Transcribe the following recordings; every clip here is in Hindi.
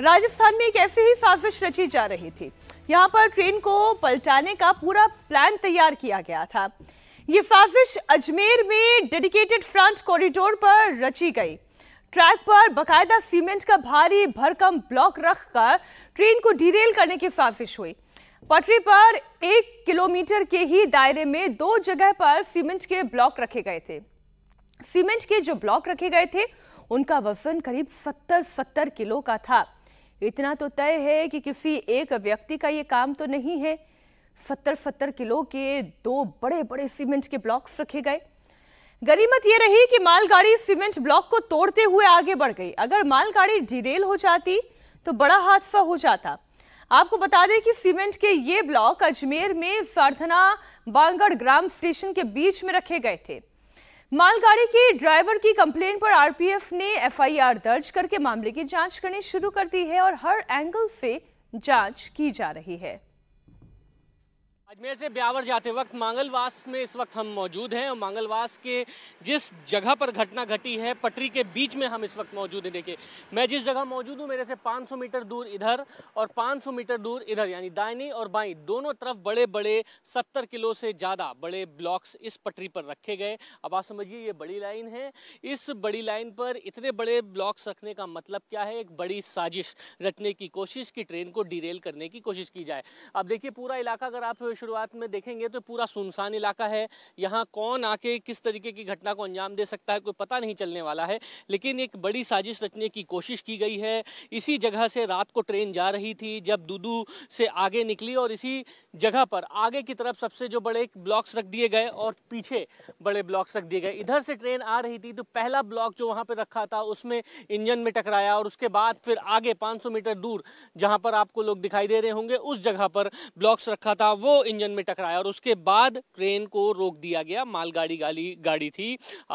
राजस्थान में एक ऐसी ही साजिश रची जा रही थी यहाँ पर ट्रेन को पलटाने का पूरा प्लान तैयार किया गया था ये साजिश अजमेर में डेडिकेटेड फ्रंट कॉरिडोर पर रची गई ट्रैक पर बकायदा सीमेंट का भारी भरकम ब्लॉक रखकर ट्रेन को डिरेल करने की साजिश हुई पटरी पर एक किलोमीटर के ही दायरे में दो जगह पर सीमेंट के ब्लॉक रखे गए थे सीमेंट के जो ब्लॉक रखे गए थे उनका वजन करीब सत्तर सत्तर किलो का था इतना तो तय है कि किसी एक व्यक्ति का ये काम तो नहीं है सत्तर सत्तर किलो के दो बड़े बड़े सीमेंट के ब्लॉक्स रखे गए गरीमत ये रही कि मालगाड़ी सीमेंट ब्लॉक को तोड़ते हुए आगे बढ़ गई अगर मालगाड़ी डिरेल हो जाती तो बड़ा हादसा हो जाता आपको बता दें कि सीमेंट के ये ब्लॉक अजमेर में सार्थना बांगड़ ग्राम स्टेशन के बीच में रखे गए थे मालगाड़ी के ड्राइवर की कंप्लेन पर आरपीएफ ने एफआईआर दर्ज करके मामले की जांच करनी शुरू कर दी है और हर एंगल से जांच की जा रही है अजमेर से ब्यावर जाते वक्त मांगलवास में इस वक्त हम मौजूद हैं और मांगलवास के जिस जगह पर घटना घटी है पटरी के बीच में हम इस वक्त मौजूद हैं देखिए मैं जिस जगह मौजूद हूँ मेरे से 500 मीटर दूर इधर और 500 मीटर दूर इधर यानी दाहिनी और बाई दोनों तरफ बड़े बड़े 70 किलो से ज़्यादा बड़े ब्लॉक्स इस पटरी पर रखे गए अब आप समझिए ये बड़ी लाइन है इस बड़ी लाइन पर इतने बड़े ब्लॉक्स रखने का मतलब क्या है एक बड़ी साजिश रचने की कोशिश की ट्रेन को डिरेल करने की कोशिश की जाए अब देखिए पूरा इलाका अगर आप शुरुआत में देखेंगे तो पूरा सुनसान इलाका है यहाँ कौन आके किस तरीके की घटना को अंजाम दे सकता है कोई पता नहीं चलने वाला है लेकिन एक बड़ी साजिश रचने की कोशिश की गई है इसी जगह से रात को ट्रेन जा रही थी जब दूदू से आगे निकली और इसी जगह पर आगे की तरफ सबसे जो बड़े ब्लॉक्स रख दिए गए और पीछे बड़े ब्लॉक्स रख दिए गए इधर से ट्रेन आ रही थी तो पहला ब्लॉक जो वहाँ पर रखा था उसमें इंजन में टकराया और उसके बाद फिर आगे पाँच मीटर दूर जहाँ पर आपको लोग दिखाई दे रहे होंगे उस जगह पर ब्लॉक्स रखा था वो इंजन में टकराया और उसके बाद ट्रेन को रोक दिया गया मालगाड़ी गाली गाड़ी थी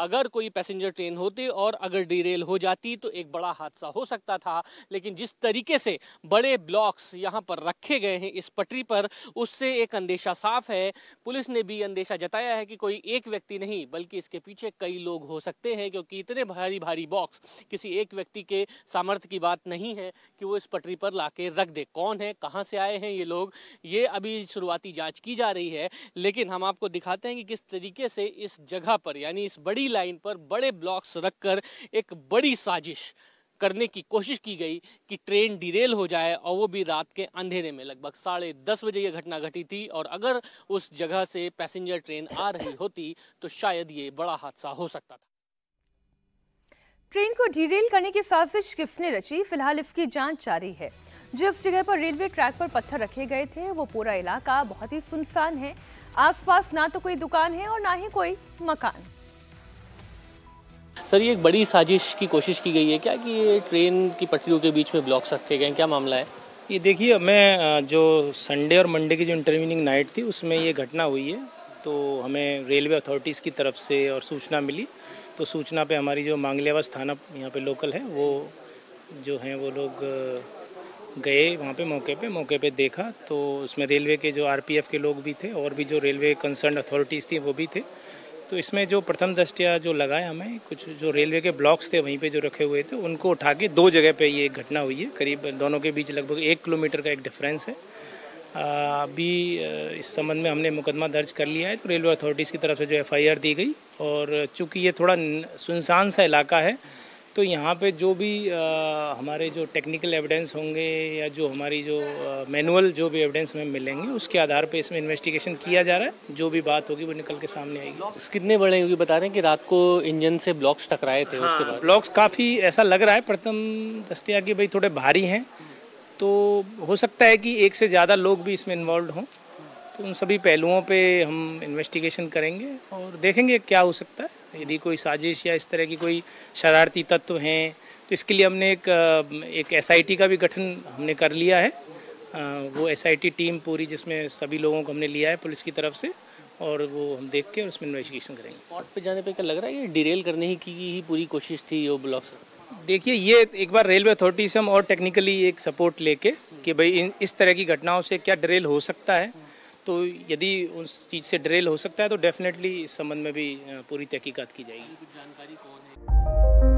अगर कोई पैसेंजर ट्रेन होती और अगर डिरेल हो जाती तो एक बड़ा हादसा हो सकता था लेकिन जिस तरीके से बड़े ब्लॉक्स यहाँ पर रखे गए हैं इस पटरी पर उससे एक अंदेशा साफ है पुलिस ने भी अंदेशा जताया है कि कोई एक व्यक्ति नहीं बल्कि इसके पीछे कई लोग हो सकते हैं क्योंकि इतने भारी भारी बॉक्स किसी एक व्यक्ति के सामर्थ्य की बात नहीं है कि वो इस पटरी पर लाके रख दे कौन है कहाँ से आए हैं ये लोग ये अभी शुरुआती जांच की जा रही है लेकिन हम आपको दिखाते हैं कि किस तरीके से इस जगह पर यानी इस बड़ी लाइन पर बड़े ब्लॉक्स रखकर एक बड़ी साजिश करने की कोशिश की गई कि ट्रेन डिरेल हो जाए और वो भी रात के अंधेरे में लगभग साढ़े दस बजे ये घटना घटी थी और अगर उस जगह से पैसेंजर ट्रेन आ रही होती तो शायद ये बड़ा हादसा हो सकता था ट्रेन को डिरेल करने की साजिश किसने रची फिलहाल इसकी जांच जारी है जिस जगह पर रेलवे ट्रैक पर पत्थर रखे गए थे वो पूरा इलाका बहुत ही सुनसान है आसपास ना तो कोई दुकान है और ना ही कोई मकान सर ये एक बड़ी साजिश की कोशिश की गई है क्या कि ये ट्रेन की पटरियों के बीच में ब्लॉक्स रखे गए क्या मामला है ये देखिए मैं जो संडे और मंडे की जो इंटरव्यूनिंग नाइट थी उसमें ये घटना हुई है तो हमें रेलवे अथॉरिटीज़ की तरफ से और सूचना मिली तो सूचना पे हमारी जो मांगलियावास थाना यहाँ पे लोकल है वो जो हैं वो लोग गए वहाँ पे मौके पे मौके पे देखा तो उसमें रेलवे के जो आरपीएफ के लोग भी थे और भी जो रेलवे कंसर्न अथॉरिटीज़ थी वो भी थे तो इसमें जो प्रथम दृष्टिया जो लगाए हमें कुछ जो रेलवे के ब्लॉक्स थे वहीं पे जो रखे हुए थे उनको उठा के दो जगह पे ये घटना हुई है करीब दोनों के बीच लगभग एक किलोमीटर का एक डिफरेंस है अभी इस संबंध में हमने मुकदमा दर्ज कर लिया है तो रेलवे अथॉरिटीज़ की तरफ से जो एफ़ दी गई और चूँकि ये थोड़ा सुनसान सा इलाका है तो यहाँ पे जो भी आ, हमारे जो टेक्निकल एविडेंस होंगे या जो हमारी जो मैनुअल जो भी एविडेंस हमें मिलेंगे उसके आधार पे इसमें इन्वेस्टिगेशन किया जा रहा है जो भी बात होगी वो निकल के सामने आएगी कितने बड़े होगी बता रहे हैं कि रात को इंजन से ब्लॉक्स टकराए थे हाँ, उसके बाद ब्लॉक्स काफ़ी ऐसा लग रहा है प्रथम दस्तिया कि भाई थोड़े भारी हैं तो हो सकता है कि एक से ज़्यादा लोग भी इसमें इन्वॉल्व हों तो उन सभी पहलुओं पर हम इन्वेस्टिगेशन करेंगे और देखेंगे क्या हो सकता है यदि कोई साजिश या इस तरह की कोई शरारती तत्व हैं तो इसके लिए हमने एक एक एसआईटी का भी गठन हमने कर लिया है वो एसआईटी टीम पूरी जिसमें सभी लोगों को हमने लिया है पुलिस की तरफ से और वो हम देख के उसमें इन्वेस्टिगेशन करेंगे स्पॉट पे जाने पे क्या लग रहा है ये डिरेल करने ही की ही पूरी कोशिश थी ये ब्लॉक देखिए ये एक बार रेलवे अथॉरिटी से हम और टेक्निकली एक सपोर्ट लेके कि भाई इस तरह की घटनाओं से क्या डिरेल हो सकता है तो यदि उस चीज़ से ड्रेल हो सकता है तो डेफिनेटली इस संबंध में भी पूरी तहकीक़त की जाएगी जानकारी कौन है